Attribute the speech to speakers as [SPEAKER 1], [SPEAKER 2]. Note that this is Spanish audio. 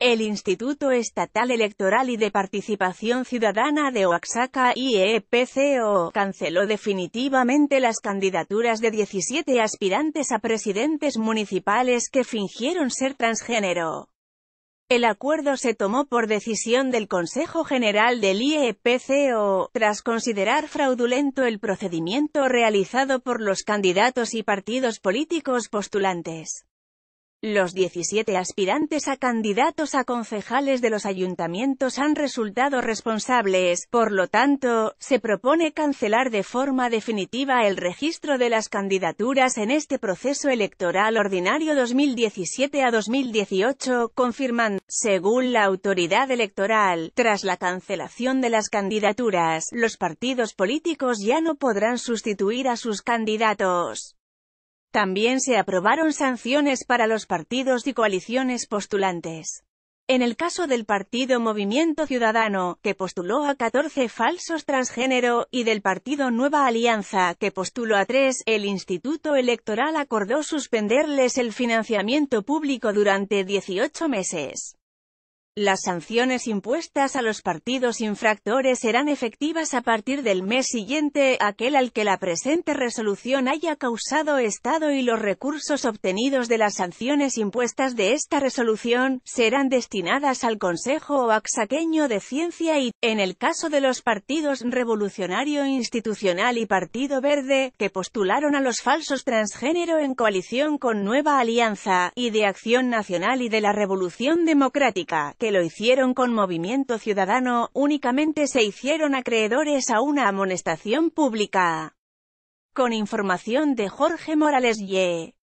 [SPEAKER 1] El Instituto Estatal Electoral y de Participación Ciudadana de Oaxaca, IEPCO, canceló definitivamente las candidaturas de 17 aspirantes a presidentes municipales que fingieron ser transgénero. El acuerdo se tomó por decisión del Consejo General del IEPCO, tras considerar fraudulento el procedimiento realizado por los candidatos y partidos políticos postulantes. Los 17 aspirantes a candidatos a concejales de los ayuntamientos han resultado responsables, por lo tanto, se propone cancelar de forma definitiva el registro de las candidaturas en este proceso electoral ordinario 2017 a 2018, confirmando, según la autoridad electoral, tras la cancelación de las candidaturas, los partidos políticos ya no podrán sustituir a sus candidatos. También se aprobaron sanciones para los partidos y coaliciones postulantes. En el caso del partido Movimiento Ciudadano, que postuló a 14 falsos transgénero, y del partido Nueva Alianza, que postuló a 3, el Instituto Electoral acordó suspenderles el financiamiento público durante 18 meses. Las sanciones impuestas a los partidos infractores serán efectivas a partir del mes siguiente, aquel al que la presente resolución haya causado estado y los recursos obtenidos de las sanciones impuestas de esta resolución, serán destinadas al Consejo Oaxaqueño de Ciencia y, en el caso de los partidos Revolucionario Institucional y Partido Verde, que postularon a los falsos transgénero en coalición con Nueva Alianza, y de Acción Nacional y de la Revolución Democrática, que lo hicieron con Movimiento Ciudadano, únicamente se hicieron acreedores a una amonestación pública. Con información de Jorge Morales Ye.